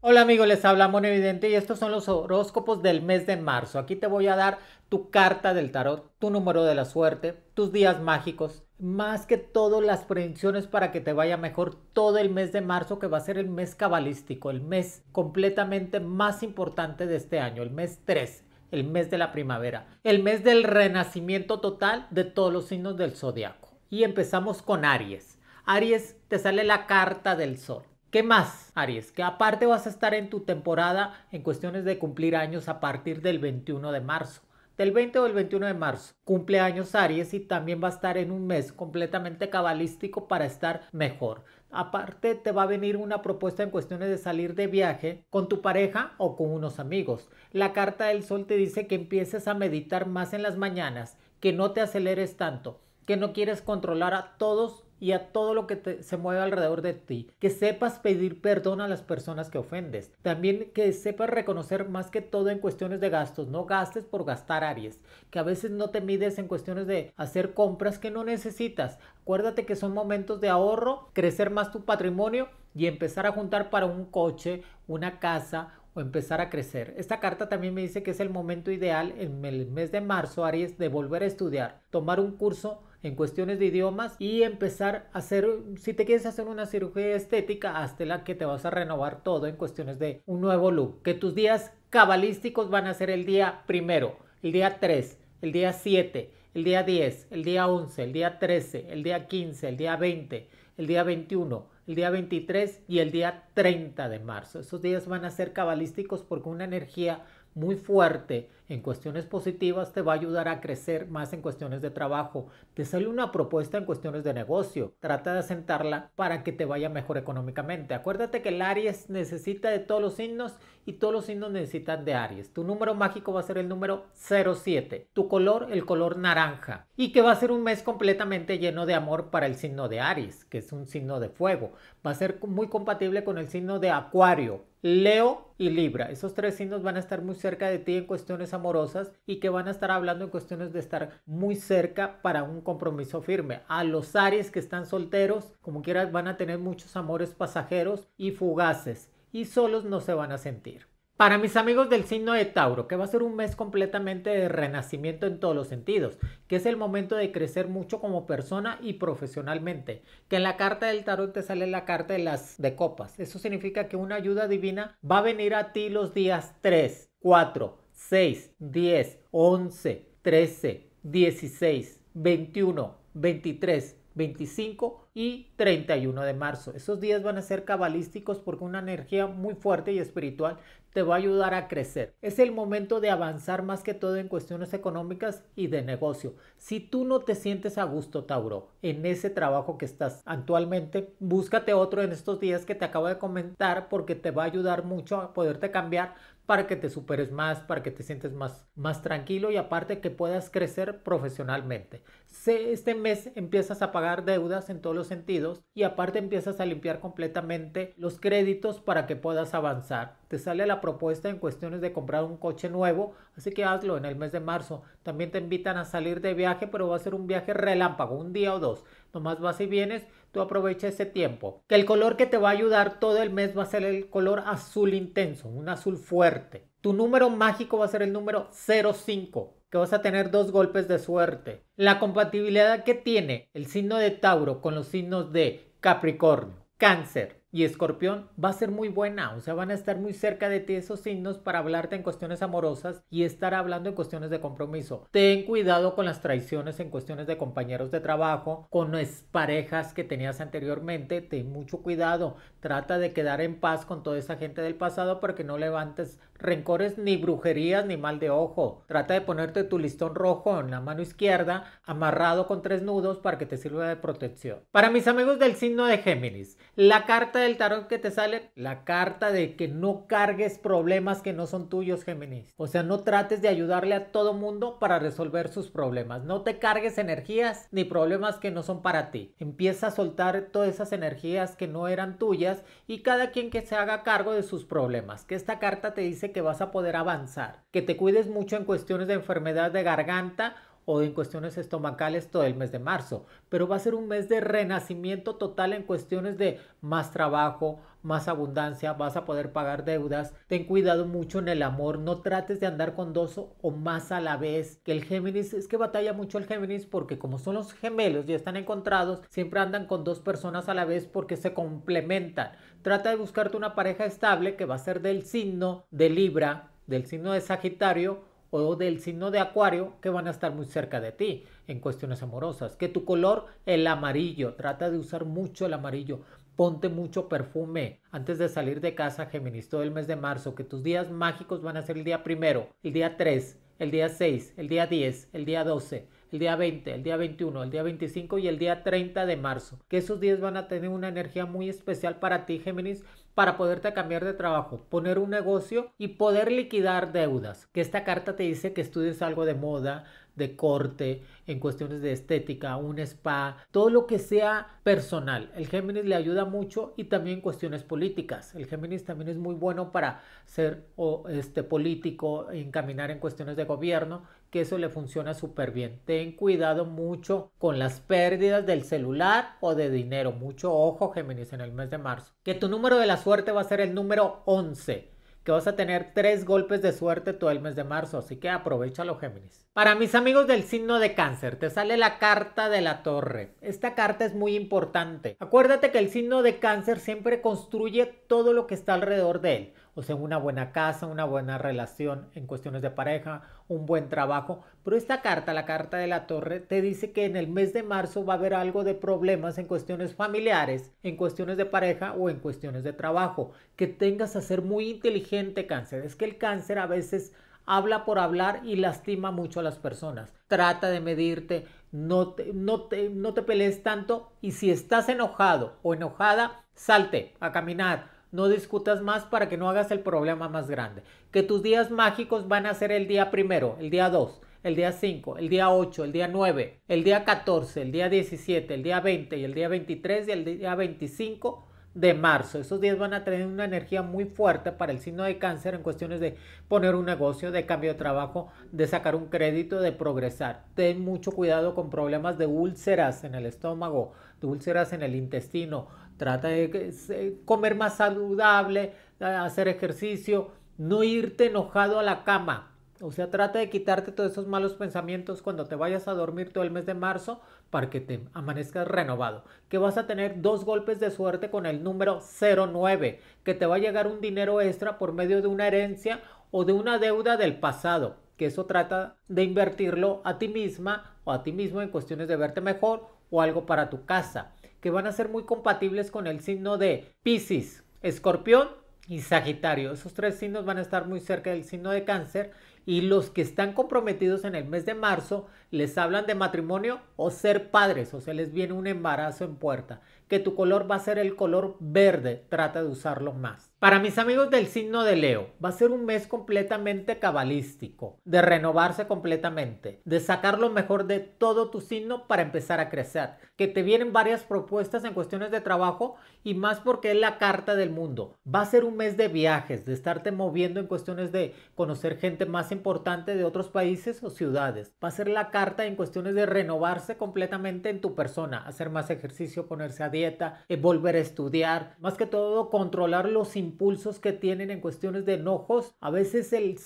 Hola amigos, les habla Mono Evidente y estos son los horóscopos del mes de marzo. Aquí te voy a dar tu carta del tarot, tu número de la suerte, tus días mágicos, más que todo las predicciones para que te vaya mejor todo el mes de marzo, que va a ser el mes cabalístico, el mes completamente más importante de este año, el mes 3, el mes de la primavera, el mes del renacimiento total de todos los signos del zodiaco. Y empezamos con Aries. Aries, te sale la carta del sol. ¿Qué más, Aries? Que aparte vas a estar en tu temporada en cuestiones de cumplir años a partir del 21 de marzo. Del 20 o el 21 de marzo cumple años Aries y también va a estar en un mes completamente cabalístico para estar mejor. Aparte te va a venir una propuesta en cuestiones de salir de viaje con tu pareja o con unos amigos. La carta del sol te dice que empieces a meditar más en las mañanas, que no te aceleres tanto, que no quieres controlar a todos y a todo lo que se mueve alrededor de ti. Que sepas pedir perdón a las personas que ofendes. También que sepas reconocer más que todo en cuestiones de gastos. No gastes por gastar Aries. Que a veces no te mides en cuestiones de hacer compras que no necesitas. Acuérdate que son momentos de ahorro, crecer más tu patrimonio y empezar a juntar para un coche, una casa, o empezar a crecer. Esta carta también me dice que es el momento ideal en el mes de marzo, Aries, de volver a estudiar, tomar un curso en cuestiones de idiomas y empezar a hacer, si te quieres hacer una cirugía estética, hazte la que te vas a renovar todo en cuestiones de un nuevo look. Que tus días cabalísticos van a ser el día primero, el día 3, el día 7, el día 10, el día 11, el día 13, el día 15, el día 20, el día 21, el día 23 y el día 30 de marzo. Esos días van a ser cabalísticos porque una energía muy fuerte en cuestiones positivas te va a ayudar a crecer más en cuestiones de trabajo. Te sale una propuesta en cuestiones de negocio. Trata de asentarla para que te vaya mejor económicamente. Acuérdate que el Aries necesita de todos los signos y todos los signos necesitan de Aries. Tu número mágico va a ser el número 07. Tu color, el color naranja. Y que va a ser un mes completamente lleno de amor para el signo de Aries, que es un signo de fuego. Va a ser muy compatible con el signo de Acuario, Leo y Libra. Esos tres signos van a estar muy cerca de ti en cuestiones amorosas y que van a estar hablando en cuestiones de estar muy cerca para un compromiso firme. A los Aries que están solteros, como quieras, van a tener muchos amores pasajeros y fugaces y solos no se van a sentir. Para mis amigos del signo de Tauro, que va a ser un mes completamente de renacimiento en todos los sentidos, que es el momento de crecer mucho como persona y profesionalmente, que en la carta del tarot te sale la carta de las de copas. Eso significa que una ayuda divina va a venir a ti los días 3, 4, 6, 10, 11, 13, 16, 21, 23, 25 y 31 de marzo. Esos días van a ser cabalísticos porque una energía muy fuerte y espiritual te va a ayudar a crecer. Es el momento de avanzar más que todo en cuestiones económicas y de negocio. Si tú no te sientes a gusto, Tauro, en ese trabajo que estás actualmente, búscate otro en estos días que te acabo de comentar porque te va a ayudar mucho a poderte cambiar para que te superes más, para que te sientes más, más tranquilo y aparte que puedas crecer profesionalmente. Este mes empiezas a pagar deudas en todos los sentidos y aparte empiezas a limpiar completamente los créditos para que puedas avanzar. Te sale la propuesta en cuestiones de comprar un coche nuevo, así que hazlo en el mes de marzo. También te invitan a salir de viaje, pero va a ser un viaje relámpago, un día o dos. Nomás vas y vienes tú aprovecha ese tiempo. Que el color que te va a ayudar todo el mes va a ser el color azul intenso, un azul fuerte. Tu número mágico va a ser el número 05, que vas a tener dos golpes de suerte. La compatibilidad que tiene el signo de Tauro con los signos de Capricornio, Cáncer, y escorpión va a ser muy buena, o sea, van a estar muy cerca de ti esos signos para hablarte en cuestiones amorosas y estar hablando en cuestiones de compromiso. Ten cuidado con las traiciones en cuestiones de compañeros de trabajo, con las parejas que tenías anteriormente, ten mucho cuidado. Trata de quedar en paz con toda esa gente del pasado porque no levantes rencores ni brujerías ni mal de ojo. Trata de ponerte tu listón rojo en la mano izquierda, amarrado con tres nudos para que te sirva de protección. Para mis amigos del signo de Géminis, la carta del tarot que te sale, la carta de que no cargues problemas que no son tuyos, Géminis. O sea, no trates de ayudarle a todo mundo para resolver sus problemas. No te cargues energías ni problemas que no son para ti. Empieza a soltar todas esas energías que no eran tuyas y cada quien que se haga cargo de sus problemas. Que esta carta te dice que vas a poder avanzar. Que te cuides mucho en cuestiones de enfermedad de garganta o en cuestiones estomacales todo el mes de marzo, pero va a ser un mes de renacimiento total en cuestiones de más trabajo, más abundancia, vas a poder pagar deudas. Ten cuidado mucho en el amor, no trates de andar con dos o más a la vez. Que el Géminis es que batalla mucho el Géminis porque como son los gemelos y están encontrados, siempre andan con dos personas a la vez porque se complementan. Trata de buscarte una pareja estable que va a ser del signo de Libra, del signo de Sagitario o del signo de acuario que van a estar muy cerca de ti en cuestiones amorosas. Que tu color, el amarillo, trata de usar mucho el amarillo. Ponte mucho perfume antes de salir de casa, Géminis, todo el mes de marzo, que tus días mágicos van a ser el día primero, el día 3, el día 6, el día 10, el día 12, el día 20, el día 21, el día 25 y el día 30 de marzo. Que esos días van a tener una energía muy especial para ti, Géminis, para poderte cambiar de trabajo, poner un negocio y poder liquidar deudas. Que esta carta te dice que estudies algo de moda, de corte, en cuestiones de estética, un spa, todo lo que sea personal. El Géminis le ayuda mucho y también cuestiones políticas. El Géminis también es muy bueno para ser este, político, encaminar en cuestiones de gobierno, que eso le funciona súper bien. Ten cuidado mucho con las pérdidas del celular o de dinero. Mucho ojo, Géminis, en el mes de marzo. Que tu número de la suerte va a ser el número 11 que vas a tener tres golpes de suerte todo el mes de marzo, así que aprovechalo Géminis. Para mis amigos del signo de cáncer, te sale la carta de la torre. Esta carta es muy importante. Acuérdate que el signo de cáncer siempre construye todo lo que está alrededor de él o sea, una buena casa, una buena relación en cuestiones de pareja, un buen trabajo. Pero esta carta, la carta de la torre, te dice que en el mes de marzo va a haber algo de problemas en cuestiones familiares, en cuestiones de pareja o en cuestiones de trabajo. Que tengas a ser muy inteligente, cáncer. Es que el cáncer a veces habla por hablar y lastima mucho a las personas. Trata de medirte, no te, no te, no te pelees tanto y si estás enojado o enojada, salte a caminar no discutas más para que no hagas el problema más grande. Que tus días mágicos van a ser el día primero, el día 2, el día 5, el día 8, el día 9, el día 14, el día 17, el día 20 y el día 23 y el día 25 de marzo. Esos días van a tener una energía muy fuerte para el signo de cáncer en cuestiones de poner un negocio, de cambio de trabajo, de sacar un crédito, de progresar. Ten mucho cuidado con problemas de úlceras en el estómago, de úlceras en el intestino, Trata de comer más saludable, hacer ejercicio, no irte enojado a la cama. O sea, trata de quitarte todos esos malos pensamientos cuando te vayas a dormir todo el mes de marzo para que te amanezcas renovado. Que vas a tener dos golpes de suerte con el número 09. Que te va a llegar un dinero extra por medio de una herencia o de una deuda del pasado. Que eso trata de invertirlo a ti misma o a ti mismo en cuestiones de verte mejor o algo para tu casa que van a ser muy compatibles con el signo de Pisces, Escorpión y Sagitario. Esos tres signos van a estar muy cerca del signo de cáncer y los que están comprometidos en el mes de marzo les hablan de matrimonio o ser padres o se les viene un embarazo en puerta, que tu color va a ser el color verde, trata de usarlo más. Para mis amigos del signo de Leo, va a ser un mes completamente cabalístico, de renovarse completamente, de sacar lo mejor de todo tu signo para empezar a crecer, que te vienen varias propuestas en cuestiones de trabajo y más porque es la carta del mundo. Va a ser un mes de viajes, de estarte moviendo en cuestiones de conocer gente más importante de otros países o ciudades. Va a ser la carta en cuestiones de renovarse completamente en tu persona, hacer más ejercicio, ponerse a dieta, eh, volver a estudiar, más que todo controlar los impulsos que tienen en cuestiones de enojos. A veces el,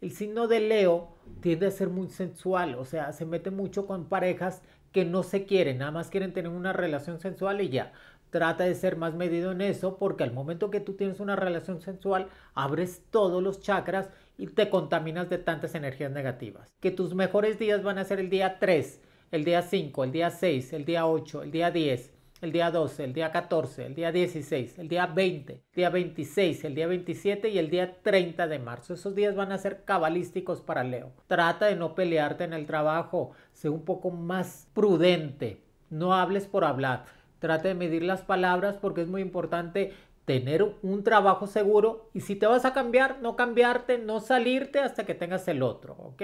el signo de Leo tiende a ser muy sensual, o sea, se mete mucho con parejas que no se quieren, nada más quieren tener una relación sensual y ya. Trata de ser más medido en eso porque al momento que tú tienes una relación sensual, abres todos los chakras y te contaminas de tantas energías negativas. Que tus mejores días van a ser el día 3, el día 5, el día 6, el día 8, el día 10, el día 12, el día 14, el día 16, el día 20, el día 26, el día 27 y el día 30 de marzo. Esos días van a ser cabalísticos para Leo. Trata de no pelearte en el trabajo, sé un poco más prudente, no hables por hablar. Trata de medir las palabras porque es muy importante tener un trabajo seguro y si te vas a cambiar, no cambiarte, no salirte hasta que tengas el otro, ¿ok?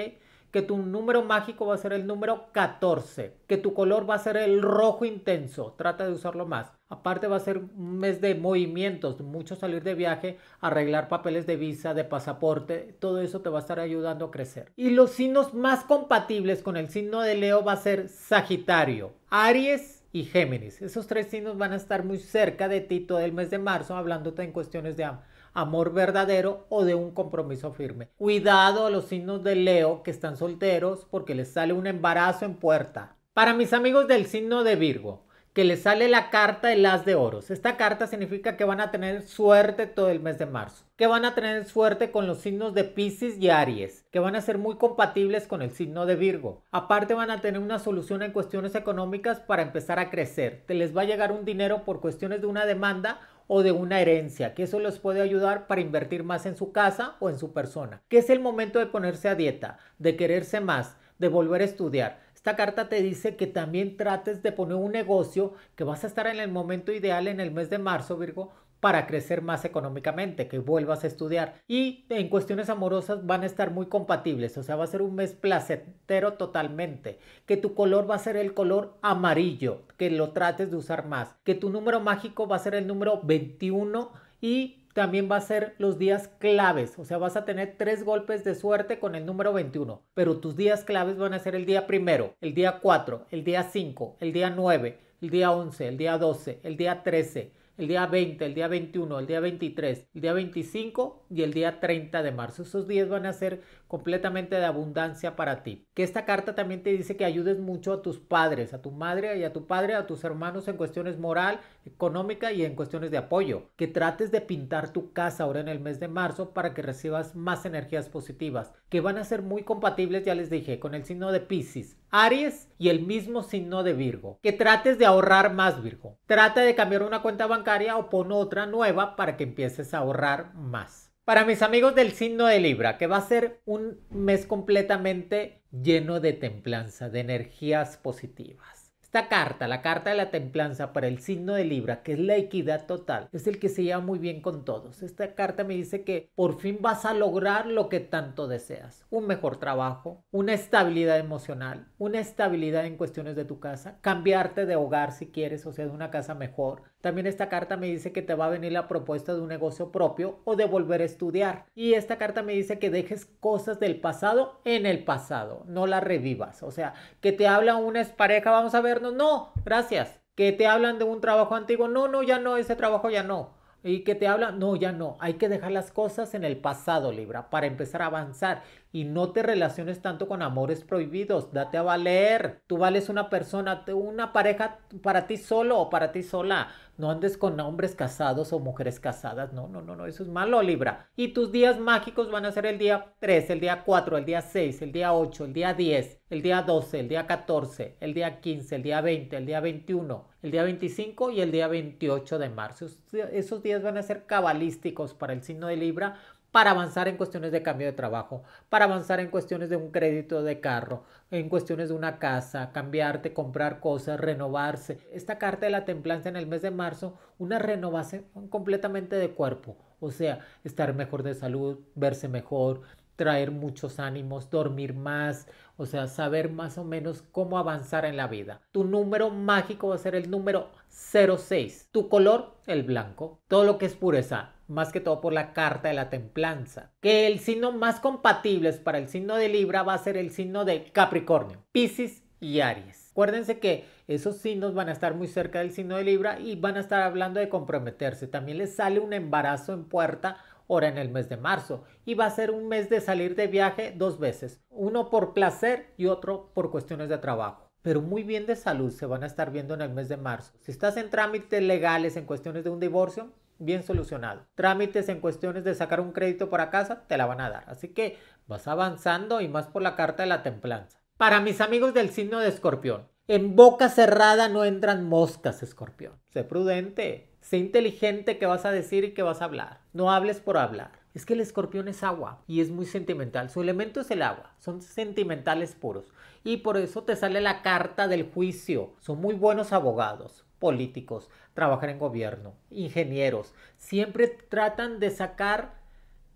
Que tu número mágico va a ser el número 14, que tu color va a ser el rojo intenso, trata de usarlo más. Aparte va a ser un mes de movimientos, mucho salir de viaje, arreglar papeles de visa, de pasaporte, todo eso te va a estar ayudando a crecer. Y los signos más compatibles con el signo de Leo va a ser Sagitario, Aries y Géminis. Esos tres signos van a estar muy cerca de ti todo el mes de marzo, hablándote en cuestiones de amor amor verdadero o de un compromiso firme. Cuidado a los signos de Leo que están solteros porque les sale un embarazo en puerta. Para mis amigos del signo de Virgo, que les sale la carta del as de oros. Esta carta significa que van a tener suerte todo el mes de marzo, que van a tener suerte con los signos de Pisces y Aries, que van a ser muy compatibles con el signo de Virgo. Aparte van a tener una solución en cuestiones económicas para empezar a crecer. Te les va a llegar un dinero por cuestiones de una demanda o de una herencia, que eso les puede ayudar para invertir más en su casa o en su persona, que es el momento de ponerse a dieta, de quererse más, de volver a estudiar esta carta te dice que también trates de poner un negocio que vas a estar en el momento ideal en el mes de marzo, Virgo, para crecer más económicamente, que vuelvas a estudiar. Y en cuestiones amorosas van a estar muy compatibles, o sea, va a ser un mes placentero totalmente, que tu color va a ser el color amarillo, que lo trates de usar más, que tu número mágico va a ser el número 21 y también va a ser los días claves, o sea, vas a tener tres golpes de suerte con el número 21, pero tus días claves van a ser el día primero, el día 4, el día 5, el día 9, el día 11, el día 12, el día 13, el día 20, el día 21, el día 23, el día 25 y el día 30 de marzo. Esos días van a ser completamente de abundancia para ti. Que esta carta también te dice que ayudes mucho a tus padres, a tu madre y a tu padre, a tus hermanos en cuestiones moral, económica y en cuestiones de apoyo. Que trates de pintar tu casa ahora en el mes de marzo para que recibas más energías positivas, que van a ser muy compatibles, ya les dije, con el signo de Pisces, Aries y el mismo signo de Virgo. Que trates de ahorrar más, Virgo. Trata de cambiar una cuenta bancaria o pon otra nueva para que empieces a ahorrar más. Para mis amigos del signo de Libra, que va a ser un mes completamente lleno de templanza, de energías positivas. Esta carta, la carta de la templanza para el signo de Libra, que es la equidad total, es el que se lleva muy bien con todos. Esta carta me dice que por fin vas a lograr lo que tanto deseas. Un mejor trabajo, una estabilidad emocional, una estabilidad en cuestiones de tu casa, cambiarte de hogar si quieres, o sea, de una casa mejor, también esta carta me dice que te va a venir la propuesta de un negocio propio o de volver a estudiar. Y esta carta me dice que dejes cosas del pasado en el pasado, no las revivas. O sea, que te habla una pareja, vamos a vernos, no, gracias. Que te hablan de un trabajo antiguo, no, no, ya no, ese trabajo ya no. Y que te hablan, no, ya no, hay que dejar las cosas en el pasado, Libra, para empezar a avanzar y no te relaciones tanto con amores prohibidos, date a valer, tú vales una persona, una pareja para ti solo o para ti sola, no andes con hombres casados o mujeres casadas. No, no, no, no, eso es malo, Libra. Y tus días mágicos van a ser el día 3, el día 4, el día 6, el día 8, el día 10, el día 12, el día 14, el día 15, el día 20, el día 21, el día 25 y el día 28 de marzo. Esos días van a ser cabalísticos para el signo de Libra para avanzar en cuestiones de cambio de trabajo, para avanzar en cuestiones de un crédito de carro, en cuestiones de una casa, cambiarte, comprar cosas, renovarse. Esta carta de la templanza en el mes de marzo, una renovación completamente de cuerpo, o sea, estar mejor de salud, verse mejor, traer muchos ánimos, dormir más, o sea, saber más o menos cómo avanzar en la vida. Tu número mágico va a ser el número 06, tu color el blanco, todo lo que es pureza, más que todo por la carta de la templanza. Que el signo más compatible para el signo de Libra va a ser el signo de Capricornio, Pisces y Aries. Acuérdense que esos signos van a estar muy cerca del signo de Libra y van a estar hablando de comprometerse. También les sale un embarazo en puerta ahora en el mes de marzo y va a ser un mes de salir de viaje dos veces, uno por placer y otro por cuestiones de trabajo pero muy bien de salud se van a estar viendo en el mes de marzo. Si estás en trámites legales en cuestiones de un divorcio, bien solucionado. Trámites en cuestiones de sacar un crédito para casa, te la van a dar. Así que vas avanzando y más por la carta de la templanza. Para mis amigos del signo de escorpión, en boca cerrada no entran moscas, escorpión. Sé prudente, sé inteligente que vas a decir y que vas a hablar. No hables por hablar. Es que el escorpión es agua y es muy sentimental. Su elemento es el agua. Son sentimentales puros. Y por eso te sale la carta del juicio. Son muy buenos abogados políticos, trabajar en gobierno, ingenieros, siempre tratan de sacar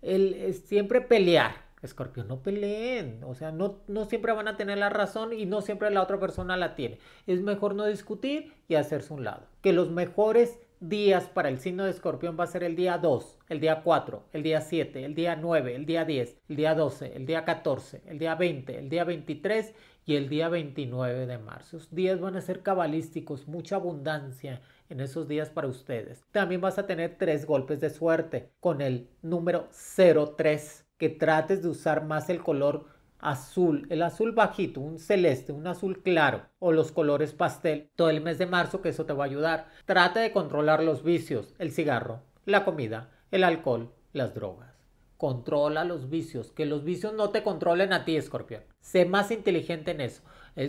el, eh, siempre pelear. escorpión no peleen, o sea, no, no siempre van a tener la razón y no siempre la otra persona la tiene. Es mejor no discutir y hacerse un lado. Que los mejores días para el signo de escorpión va a ser el día 2, el día 4, el día 7, el día 9, el día 10, el día 12, el día 14, el día 20, el día 23 y el día 29 de marzo. Los días van a ser cabalísticos, mucha abundancia en esos días para ustedes. También vas a tener tres golpes de suerte con el número 03, que trates de usar más el color azul, el azul bajito, un celeste, un azul claro o los colores pastel todo el mes de marzo que eso te va a ayudar. trate de controlar los vicios, el cigarro, la comida, el alcohol, las drogas. Controla los vicios, que los vicios no te controlen a ti, escorpión. Sé más inteligente en eso.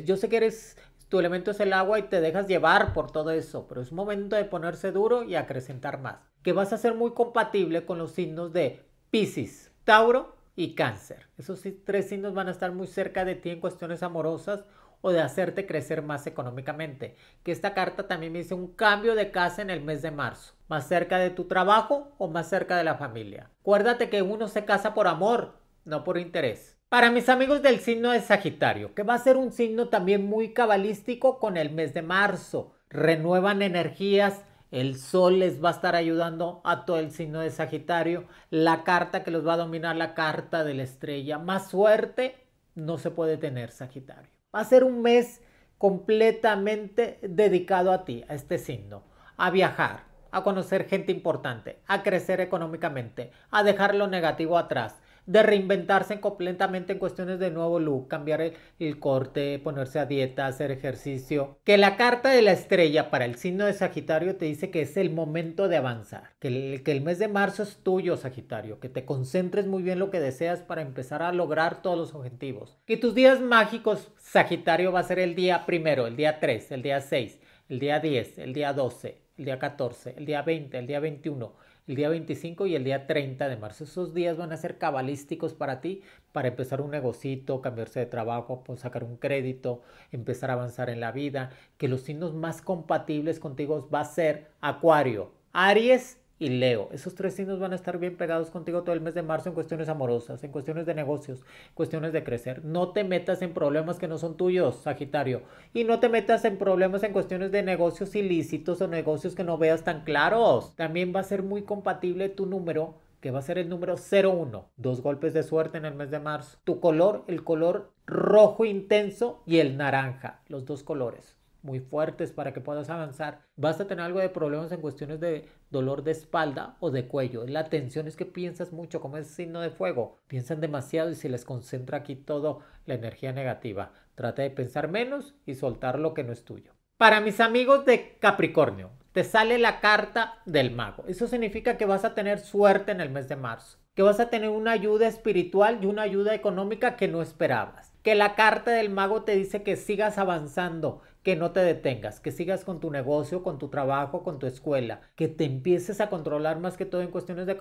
Yo sé que eres, tu elemento es el agua y te dejas llevar por todo eso, pero es momento de ponerse duro y acrecentar más. Que vas a ser muy compatible con los signos de Pisces, Tauro y Cáncer. Esos tres signos van a estar muy cerca de ti en cuestiones amorosas o de hacerte crecer más económicamente. Que esta carta también me dice un cambio de casa en el mes de marzo. Más cerca de tu trabajo o más cerca de la familia. Acuérdate que uno se casa por amor, no por interés. Para mis amigos del signo de Sagitario, que va a ser un signo también muy cabalístico con el mes de marzo, renuevan energías, el sol les va a estar ayudando a todo el signo de Sagitario, la carta que los va a dominar, la carta de la estrella, más suerte no se puede tener Sagitario. Va a ser un mes completamente dedicado a ti, a este signo, a viajar, a conocer gente importante, a crecer económicamente, a dejar lo negativo atrás de reinventarse completamente en cuestiones de nuevo look, cambiar el, corte, ponerse a dieta, hacer ejercicio. Que la carta de la estrella para el signo de Sagitario te dice que es el momento de avanzar, que el, que el mes de marzo es tuyo, Sagitario, que te concentres muy bien lo que deseas para empezar a lograr todos los objetivos. Que tus días mágicos, Sagitario, va a ser el día primero, el día 3, el día 6, el día 10, el día 12, el día 14, el día 20, el día 21 el día 25 y el día 30 de marzo. Esos días van a ser cabalísticos para ti, para empezar un negocito, cambiarse de trabajo, pues, sacar un crédito, empezar a avanzar en la vida, que los signos más compatibles contigo va a ser Acuario, Aries y Leo. Esos tres signos van a estar bien pegados contigo todo el mes de marzo en cuestiones amorosas, en cuestiones de negocios, cuestiones de crecer. No te metas en problemas que no son tuyos, Sagitario. Y no te metas en problemas en cuestiones de negocios ilícitos o negocios que no veas tan claros. También va a ser muy compatible tu número que va a ser el número 01. Dos golpes de suerte en el mes de marzo. Tu color, el color rojo intenso y el naranja, los dos colores muy fuertes para que puedas avanzar, vas a tener algo de problemas en cuestiones de dolor de espalda o de cuello. La tensión es que piensas mucho, como es signo de fuego, piensan demasiado y se les concentra aquí todo la energía negativa. Trata de pensar menos y soltar lo que no es tuyo. Para mis amigos de Capricornio, te sale la carta del mago. Eso significa que vas a tener suerte en el mes de marzo, que vas a tener una ayuda espiritual y una ayuda económica que no esperabas que la carta del mago te dice que sigas avanzando, que no te detengas, que sigas con tu negocio, con tu trabajo, con tu escuela, que te empieces a controlar más que todo en cuestiones de,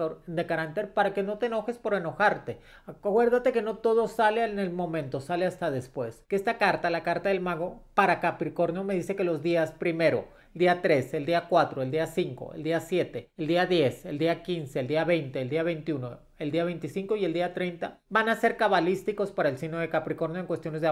carácter para que no te enojes por enojarte. Acuérdate que no todo sale en el momento, sale hasta después. Que esta carta, la carta del mago, para Capricornio me dice que los días primero, día 3, el día 4, el día 5, el día 7, el día 10, el día 15, el día 20, el día 21, el día 25 y el día 30 van a ser cabalísticos para el signo de Capricornio en cuestiones de,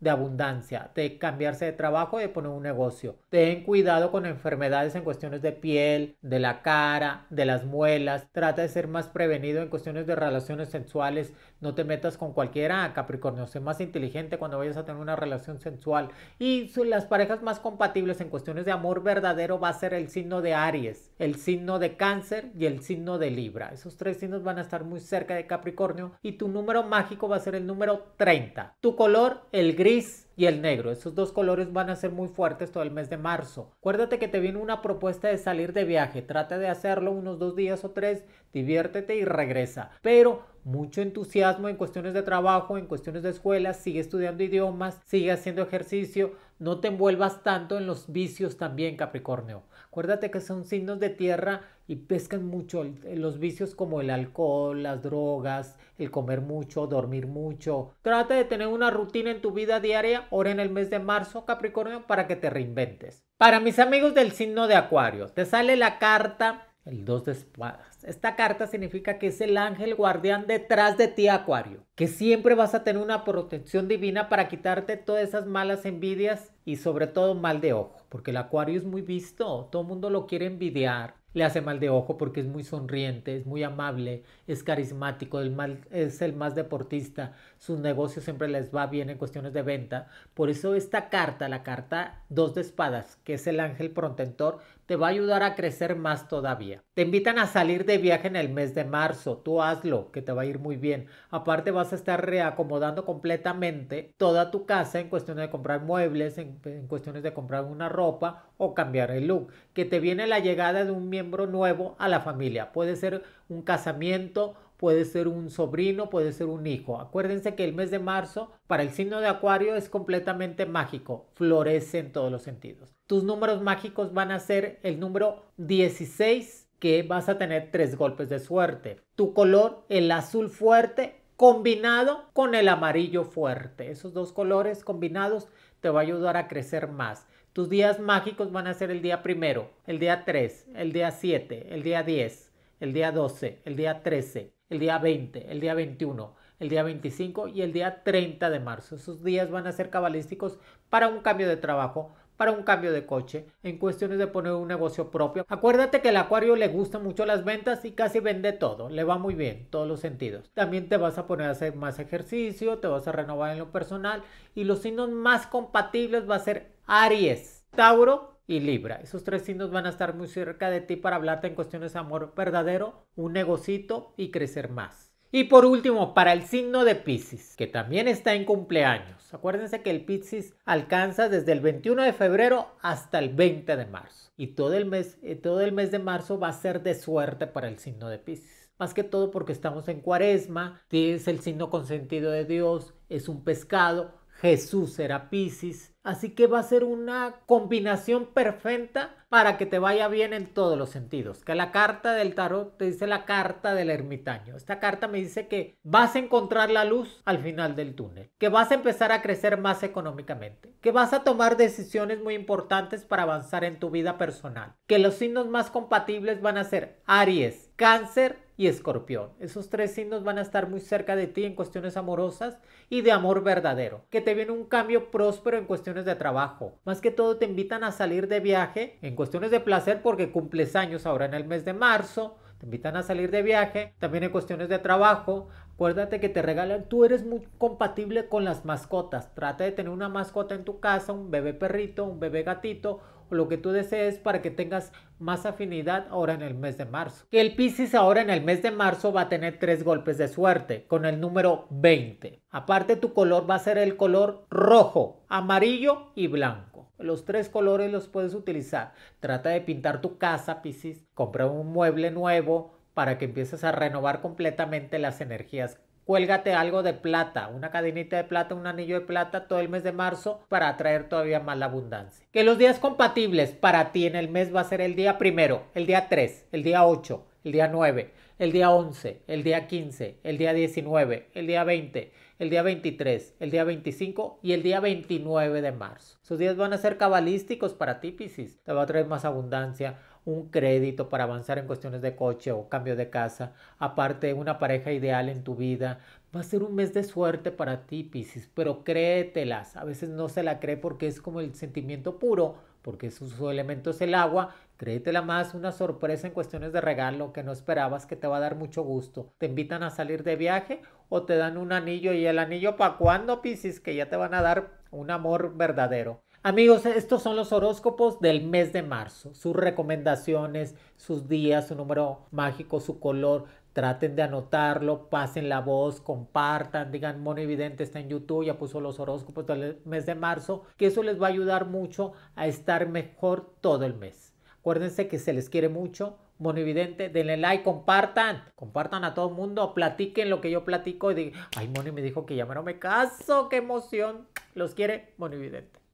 de abundancia, de cambiarse de trabajo, y de poner un negocio. Ten cuidado con enfermedades en cuestiones de piel, de la cara, de las muelas. Trata de ser más prevenido en cuestiones de relaciones sexuales. No te metas con cualquiera, Capricornio. Sé más inteligente cuando vayas a tener una relación sensual. Y las parejas más compatibles en cuestiones de amor verdadero va a ser el signo de Aries, el signo de Cáncer y el signo de Libra. Esos tres signos van a estar muy cerca de Capricornio y tu número mágico va a ser el número 30. Tu color, el gris, y el negro. Esos dos colores van a ser muy fuertes todo el mes de marzo. Acuérdate que te viene una propuesta de salir de viaje. Trata de hacerlo unos dos días o tres, diviértete y regresa. Pero mucho entusiasmo en cuestiones de trabajo, en cuestiones de escuela, sigue estudiando idiomas, sigue haciendo ejercicio, no te envuelvas tanto en los vicios también, Capricornio. Acuérdate que son signos de tierra y pescan mucho eh, los vicios como el alcohol, las drogas, el comer mucho, dormir mucho. Trata de tener una rutina en tu vida diaria ahora en el mes de marzo, Capricornio, para que te reinventes. Para mis amigos del signo de Acuario, te sale la carta el 2 de espadas. Esta carta significa que es el ángel guardián detrás de ti, Acuario, que siempre vas a tener una protección divina para quitarte todas esas malas envidias y sobre todo mal de ojo, porque el Acuario es muy visto, todo el mundo lo quiere envidiar, le hace mal de ojo porque es muy sonriente, es muy amable, es carismático, es el más deportista, sus negocios siempre les va bien en cuestiones de venta. Por eso esta carta, la carta dos de espadas, que es el ángel protector, te va a ayudar a crecer más todavía. Te invitan a salir de viaje en el mes de marzo, tú hazlo, que te va a ir muy bien. Aparte vas a estar reacomodando completamente toda tu casa en cuestiones de comprar muebles, en, cuestiones de comprar una ropa o cambiar el look. Que te viene la llegada de un miembro nuevo a la familia. Puede ser un casamiento, puede ser un sobrino, puede ser un hijo. Acuérdense que el mes de marzo para el signo de Acuario es completamente mágico, florece en todos los sentidos. Tus números mágicos van a ser el número 16, que vas a tener tres golpes de suerte. Tu color, el azul fuerte, combinado con el amarillo fuerte. Esos dos colores combinados te va a ayudar a crecer más. Tus días mágicos van a ser el día primero, el día 3, el día 7, el día 10, el día 12, el día 13, el día 20, el día 21, el día 25 y el día 30 de marzo. Esos días van a ser cabalísticos para un cambio de trabajo, para un cambio de coche, en cuestiones de poner un negocio propio. Acuérdate que el acuario le gustan mucho las ventas y casi vende todo, le va muy bien, todos los sentidos. También te vas a poner a hacer más ejercicio, te vas a renovar en lo personal y los signos más compatibles va a ser Aries, Tauro y Libra. Esos tres signos van a estar muy cerca de ti para hablarte en cuestiones de amor verdadero, un negocito y crecer más. Y por último, para el signo de Pisces, que también está en cumpleaños. Acuérdense que el Pisces alcanza desde el 21 de febrero hasta el 20 de marzo. Y todo el mes, eh, todo el mes de marzo va a ser de suerte para el signo de Pisces. Más que todo porque estamos en cuaresma, es el signo consentido de Dios, es un pescado, Jesús era Pisces, así que va a ser una combinación perfecta para que te vaya bien en todos los sentidos. Que la carta del tarot te dice la carta del ermitaño. Esta carta me dice que vas a encontrar la luz al final del túnel, que vas a empezar a crecer más económicamente, que vas a tomar decisiones muy importantes para avanzar en tu vida personal, que los signos más compatibles van a ser Aries, Cáncer y escorpión. Esos tres signos van a estar muy cerca de ti en cuestiones amorosas y de amor verdadero. Que te viene un cambio próspero en cuestiones de trabajo. Más que todo te invitan a salir de viaje en cuestiones de placer porque cumples años ahora en el mes de marzo. Te invitan a salir de viaje, también en cuestiones de trabajo. Acuérdate que te regalan, tú eres muy compatible con las mascotas. Trata de tener una mascota en tu casa, un bebé perrito, un bebé gatito, lo que tú desees para que tengas más afinidad ahora en el mes de marzo. Que el Pisces ahora en el mes de marzo va a tener tres golpes de suerte con el número 20. Aparte tu color va a ser el color rojo, amarillo y blanco. Los tres colores los puedes utilizar. Trata de pintar tu casa, Piscis. Compra un mueble nuevo para que empieces a renovar completamente las energías cuélgate algo de plata, una cadenita de plata, un anillo de plata todo el mes de marzo para atraer todavía más la abundancia. Que los días compatibles para ti en el mes va a ser el día primero, el día 3, el día 8, el día 9, el día 11, el día 15, el día 19, el día 20, el día 23, el día 25 y el día 29 de marzo. Sus días van a ser cabalísticos para ti, Pisces, Te va a traer más abundancia, un crédito para avanzar en cuestiones de coche o cambio de casa, aparte una pareja ideal en tu vida. Va a ser un mes de suerte para ti, Piscis, pero créetelas. A veces no se la cree porque es como el sentimiento puro, porque su elemento es el agua, créetela más, una sorpresa en cuestiones de regalo que no esperabas que te va a dar mucho gusto. Te invitan a salir de viaje o te dan un anillo y el anillo para cuándo, Piscis, que ya te van a dar un amor verdadero. Amigos, estos son los horóscopos del mes de marzo. Sus recomendaciones, sus días, su número mágico, su color. Traten de anotarlo, pasen la voz, compartan, digan, Mono Evidente está en YouTube, ya puso los horóscopos del mes de marzo, que eso les va a ayudar mucho a estar mejor todo el mes. Acuérdense que se les quiere mucho. Mono Evidente, denle like, compartan, compartan a todo el mundo, platiquen lo que yo platico y ay, Mono me dijo que ya me no me caso, qué emoción. Los quiere Mono Evidente.